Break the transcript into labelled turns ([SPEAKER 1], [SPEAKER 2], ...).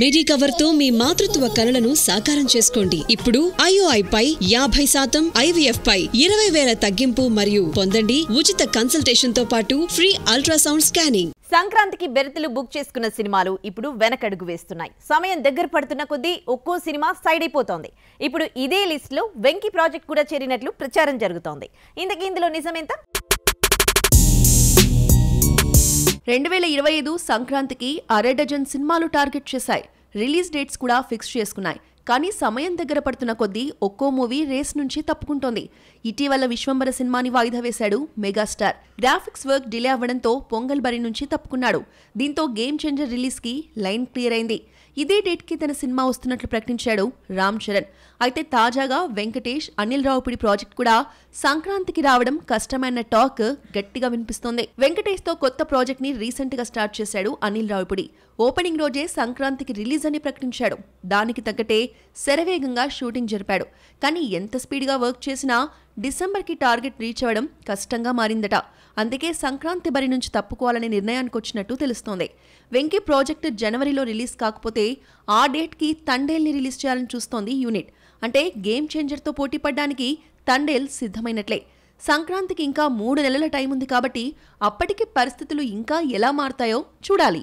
[SPEAKER 1] మిడి cover తో మీ మాతృత్వ కలలను సాకారం చేసుకోండి ఇప్పుడు ఐఓఐ పై యాభై శాతం ఐవీఎఫ్ పై ఇరవై వేల తగ్గింపు మరియు పొందండి ఉచిత కన్సల్టేషన్ తో పాటు ఫ్రీ అల్ట్రాసౌండ్ స్కానింగ్
[SPEAKER 2] సంక్రాంతికి బెర్తులు బుక్ చేసుకున్న సినిమాలు ఇప్పుడు వెనకడుగు వేస్తున్నాయి సమయం దగ్గర పడుతున్న కొద్దీ ఒక్కో సినిమా సైడ్ అయిపోతోంది ఇప్పుడు ఇదే లిస్ట్ లో వెంకీ ప్రాజెక్ట్ కూడా చేరినట్లు ప్రచారం జరుగుతోంది ఇంతకీ ఇందులో నిజమేంత
[SPEAKER 3] రెండు వేల ఇరవై ఐదు సంక్రాంతికి డజన్ సినిమాలు టార్గెట్ చేశాయి రిలీజ్ డేట్స్ కూడా ఫిక్స్ చేసుకున్నాయి కానీ సమయం దగ్గర పడుతున్న కొద్దీ ఒక్కో మూవీ రేస్ నుంచి తప్పుకుంటోంది ఇటీవల విశ్వంబర సినిమాని వాయిదా వేశాడు మెగాస్టార్ గ్రాఫిక్స్ వర్క్ డిలే అవ్వడంతో పొంగల్ బరి నుంచి తప్పుకున్నాడు దీంతో గేమ్ చేంజర్ రిలీజ్కి లైన్ క్లియర్ అయింది ఇదే డేట్కి తన సినిమా వస్తున్నట్లు ప్రకటించాడు రామ్ చరణ్ అయితే తాజాగా వెంకటేష్ అనిల్ రావుపిడి ప్రాజెక్ట్ కూడా సంక్రాంతికి రావడం కష్టమైన టాక్ గట్టిగా వినిపిస్తోంది వెంకటేష్తో కొత్త ప్రాజెక్ట్ని రీసెంట్గా స్టార్ట్ చేశాడు అనిల్ రావుపిడి ఓపెనింగ్ రోజే సంక్రాంతికి రిలీజ్ అని ప్రకటించాడు దానికి తగ్గటే శరవేగంగా షూటింగ్ జరిపాడు కానీ ఎంత స్పీడ్గా వర్క్ చేసినా డిసెంబర్కి టార్గెట్ రీచ్ అవ్వడం కష్టంగా మారిందట అందుకే సంక్రాంతి బరి నుంచి తప్పుకోవాలనే నిర్ణయానికి వచ్చినట్టు తెలుస్తోంది వెంకీ ప్రాజెక్టు జనవరిలో రిలీజ్ కాకపోతే ఆ డేట్కి తండేల్ని రిలీజ్ చేయాలని చూస్తోంది యూనిట్ అంటే గేమ్ చేంజర్తో పోటీ పడ్డానికి తండేల్ సిద్ధమైనట్లే సంక్రాంతికి ఇంకా మూడు నెలల టైం ఉంది కాబట్టి అప్పటికి పరిస్థితులు ఇంకా ఎలా మారుతాయో చూడాలి